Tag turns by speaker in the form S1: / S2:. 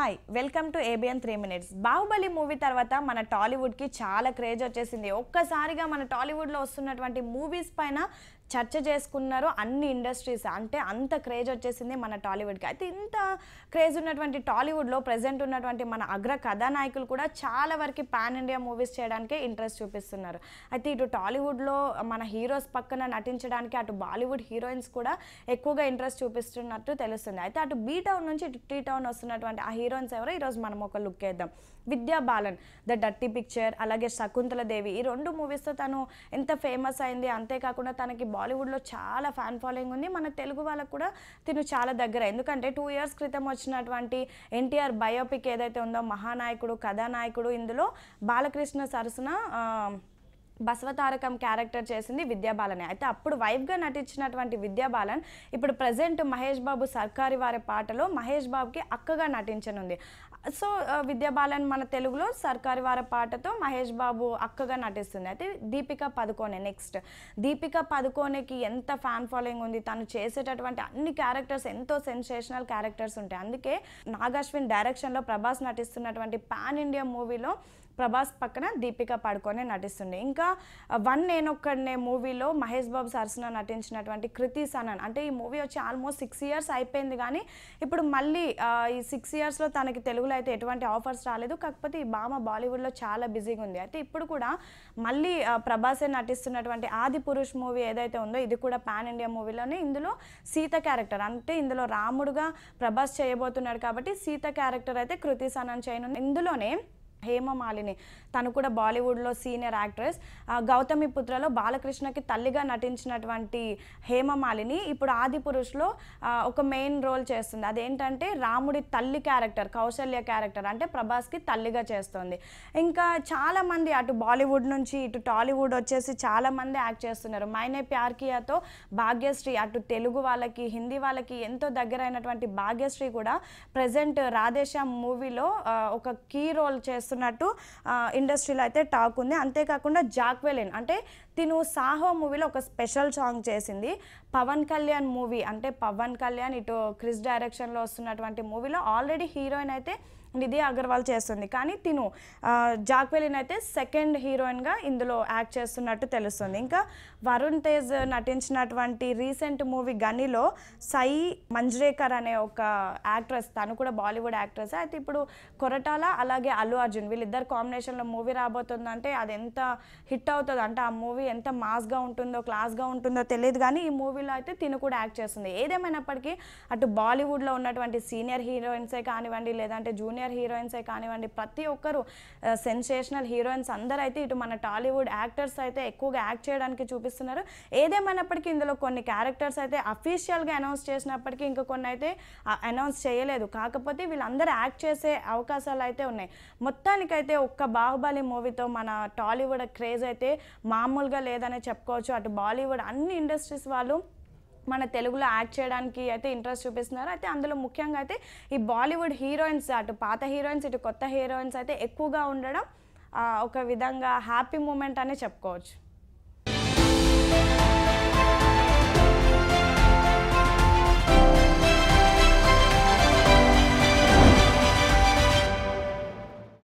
S1: hi welcome to ABN three minutes Baahubali movie తర్వాత మన టాలీవుడ్కి చాలా క్రేజ్ వచ్చేసింది ఒక్కసారిగా మన టాలీవుడ్లో వస్తున్నటువంటి మూవీస్ పైన చర్చ చేసుకున్నారో అన్ని ఇండస్ట్రీస్ అంటే అంత క్రేజ్ వచ్చేసింది మన టాలీవుడ్కి అయితే ఇంత క్రేజ్ ఉన్నటువంటి టాలీవుడ్లో ప్రజెంట్ ఉన్నటువంటి మన అగ్ర కథానాయకులు కూడా చాలా వరకు పాన్ ఇండియా మూవీస్ చేయడానికే ఇంట్రెస్ట్ చూపిస్తున్నారు అయితే ఇటు టాలీవుడ్లో మన హీరోస్ పక్కన నటించడానికి అటు బాలీవుడ్ హీరోయిన్స్ కూడా ఎక్కువగా ఇంట్రెస్ట్ చూపిస్తున్నట్టు తెలుస్తుంది అయితే అటు బీ టౌన్ నుంచి ఇటు టీ టౌన్ వస్తున్నటువంటి ఆ హీరోయిన్స్ ఎవరో ఈరోజు మనం ఒక లుక్ వేద్దాం విద్యా బాలన్ ద డర్టీ పిక్చర్ అలాగే శకుంతల దేవి ఈ రెండు మూవీస్తో తను ఎంత ఫేమస్ అయింది అంతేకాకుండా తనకి బాలీవుడ్లో చాలా ఫ్యాన్ ఫాలోయింగ్ ఉంది మన తెలుగు వాళ్ళకు కూడా తిను చాలా దగ్గర ఎందుకంటే టూ ఇయర్స్ క్రితం వచ్చినటువంటి ఎన్టీఆర్ బయోపిక్ ఏదైతే ఉందో మహానాయకుడు కథానాయకుడు ఇందులో బాలకృష్ణ సరసన బసవతారకం క్యారెక్టర్ చేసింది విద్యాబాలనే అయితే అప్పుడు వైఫ్గా నటించినటువంటి విద్యాబాలన్ ఇప్పుడు ప్రజెంట్ మహేష్ బాబు సర్కారి వారి పాటలో మహేష్ బాబుకి అక్కగా నటించనుంది సో విద్యాబాలన్ మన తెలుగులో సర్కారి వారి పాటతో మహేష్ బాబు అక్కగా నటిస్తుంది అయితే దీపిక పదుకోనే నెక్స్ట్ దీపిక పదుకోనేకి ఎంత ఫ్యాన్ ఫాలోయింగ్ ఉంది తను చేసేటటువంటి అన్ని క్యారెక్టర్స్ ఎంతో సెన్సేషనల్ క్యారెక్టర్స్ ఉంటాయి అందుకే నాగాశ్విన్ డైరెక్షన్లో ప్రభాస్ నటిస్తున్నటువంటి పాన్ ఇండియా మూవీలో ప్రభాస్ పక్కన దీపిక పడుకొని నటిస్తుంది ఇంకా వన్ నేనొక్కడనే మూవీలో మహేష్ బాబు సరసన నటించినటువంటి కృతి సనన్ అంటే ఈ మూవీ వచ్చి ఆల్మోస్ట్ సిక్స్ ఇయర్స్ అయిపోయింది కానీ ఇప్పుడు మళ్ళీ ఈ సిక్స్ ఇయర్స్లో తనకి తెలుగులో అయితే ఎటువంటి ఆఫర్స్ రాలేదు కాకపోతే ఈ భామ బాలీవుడ్లో చాలా బిజీగా ఉంది అయితే ఇప్పుడు కూడా మళ్ళీ ప్రభాసే నటిస్తున్నటువంటి ఆది పురుష్ మూవీ ఏదైతే ఉందో ఇది కూడా పాన్ ఇండియా మూవీలోనే ఇందులో సీత క్యారెక్టర్ అంటే ఇందులో రాముడుగా ప్రభాస్ చేయబోతున్నాడు కాబట్టి సీత క్యారెక్టర్ అయితే కృతి సనన్ చేయను ఇందులోనే హేమమాలిని తను కూడా బాలీవుడ్లో సీనియర్ యాక్ట్రెస్ గౌతమి పుత్రలో బాలకృష్ణకి తల్లిగా నటించినటువంటి హేమమాలిని ఇప్పుడు ఆది పురుషులో ఒక మెయిన్ రోల్ చేస్తుంది అదేంటంటే రాముడి తల్లి క్యారెక్టర్ కౌశల్య క్యారెక్టర్ అంటే ప్రభాస్కి తల్లిగా చేస్తుంది ఇంకా చాలామంది అటు బాలీవుడ్ నుంచి ఇటు టాలీవుడ్ వచ్చేసి చాలామంది యాక్ట్ చేస్తున్నారు మైనే ప్యార్కియాతో భాగ్యశ్రీ అటు తెలుగు వాళ్ళకి హిందీ వాళ్ళకి ఎంతో దగ్గరైనటువంటి భాగ్యశ్రీ కూడా ప్రజెంట్ రాధేశ్యామ్ మూవీలో ఒక కీ రోల్ చేస్తుంది చేస్తున్నట్టు ఇండస్ట్రీలో అయితే టాక్ ఉంది అంతేకాకుండా జాక్వెలిన్ అంటే తిను సాహో మూవీలో ఒక స్పెషల్ సాంగ్ చేసింది పవన్ కళ్యాణ్ మూవీ అంటే పవన్ కళ్యాణ్ ఇటు క్రిస్ డైరెక్షన్లో వస్తున్నటువంటి మూవీలో ఆల్రెడీ హీరోయిన్ అయితే నిధి అగర్వాల్ చేస్తుంది కానీ తిను జాక్వెలిన్ అయితే సెకండ్ హీరోయిన్గా ఇందులో యాక్ట్ చేస్తున్నట్టు తెలుస్తుంది ఇంకా వరుణ్ తేజ్ నటించినటువంటి రీసెంట్ మూవీ గనిలో సై మంజ్రేకర్ అనే ఒక యాక్ట్రెస్ తను కూడా బాలీవుడ్ యాక్ట్రెస్ అయితే ఇప్పుడు కొరటాల అలాగే అల్లు అర్జున్ వీళ్ళిద్దరు కాంబినేషన్లో మూవీ రాబోతుందంటే అది ఎంత హిట్ అవుతుంది అంటే ఆ మూవీ ఎంత మాస్గా ఉంటుందో క్లాస్గా ఉంటుందో తెలియదు కానీ ఈ మూవీలో అయితే తిను కూడా యాక్ట్ చేస్తుంది ఏదేమైనప్పటికీ అటు బాలీవుడ్లో ఉన్నటువంటి సీనియర్ హీరోయిన్సే కానివ్వండి లేదంటే జూనియర్ హీరోయిన్సే కానివ్వండి ప్రతి ఒక్కరు సెన్సేషనల్ హీరోయిన్స్ అందరూ అయితే ఇటు మన టాలీవుడ్ యాక్టర్స్ అయితే ఎక్కువగా యాక్ట్ చేయడానికి చూపిస్తున్నారు ఏదేమైనప్పటికీ ఇందులో కొన్ని క్యారెక్టర్స్ అయితే అఫీషియల్గా అనౌన్స్ చేసినప్పటికీ ఇంకా కొన్ని అయితే అనౌన్స్ చేయలేదు కాకపోతే వీళ్ళందరూ యాక్ట్ చేసే అవకాశాలు అయితే ఉన్నాయి మొత్తానికైతే ఒక్క బాహుబలి మూవీతో మన టాలీవుడ్ క్రేజ్ అయితే మామూలుగా అవైలబుల్గా లేదనే చెప్పుకోవచ్చు అటు బాలీవుడ్ అన్ని ఇండస్ట్రీస్ వాళ్ళు మన తెలుగులో యాక్ట్ చేయడానికి అయితే ఇంట్రెస్ట్ చూపిస్తున్నారు అయితే అందులో ముఖ్యంగా అయితే ఈ బాలీవుడ్ హీరోయిన్స్ అటు పాత హీరోయిన్స్ ఇటు కొత్త హీరోయిన్స్ అయితే ఎక్కువగా ఉండడం ఒక విధంగా హ్యాపీ మూమెంట్ అనే చెప్పుకోవచ్చు